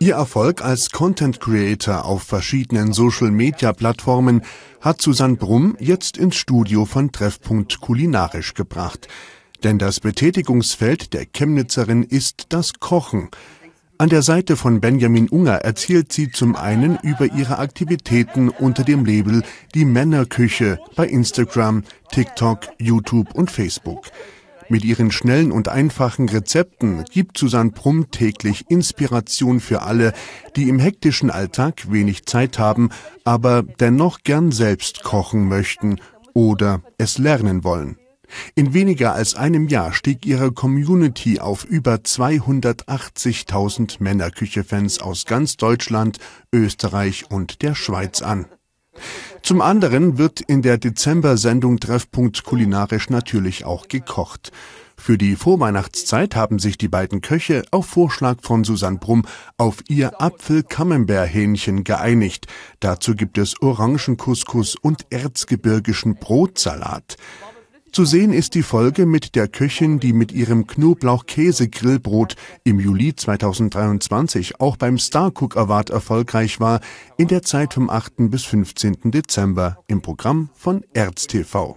Ihr Erfolg als Content Creator auf verschiedenen Social Media Plattformen hat Susanne Brumm jetzt ins Studio von Treffpunkt Kulinarisch gebracht. Denn das Betätigungsfeld der Chemnitzerin ist das Kochen. An der Seite von Benjamin Unger erzählt sie zum einen über ihre Aktivitäten unter dem Label Die Männerküche bei Instagram, TikTok, YouTube und Facebook. Mit ihren schnellen und einfachen Rezepten gibt Susanne Prumm täglich Inspiration für alle, die im hektischen Alltag wenig Zeit haben, aber dennoch gern selbst kochen möchten oder es lernen wollen. In weniger als einem Jahr stieg ihre Community auf über 280.000 Männerküche-Fans aus ganz Deutschland, Österreich und der Schweiz an. Zum anderen wird in der Dezember-Sendung Treffpunkt kulinarisch natürlich auch gekocht. Für die Vorweihnachtszeit haben sich die beiden Köche auf Vorschlag von Susanne Brumm auf ihr Apfel-Camembert-Hähnchen geeinigt. Dazu gibt es Orangen-Couscous und erzgebirgischen Brotsalat. Zu sehen ist die Folge mit der Köchin, die mit ihrem Knoblauch-Käse-Grillbrot im Juli 2023 auch beim Star Cook Award erfolgreich war, in der Zeit vom 8. bis 15. Dezember im Programm von ErzTV.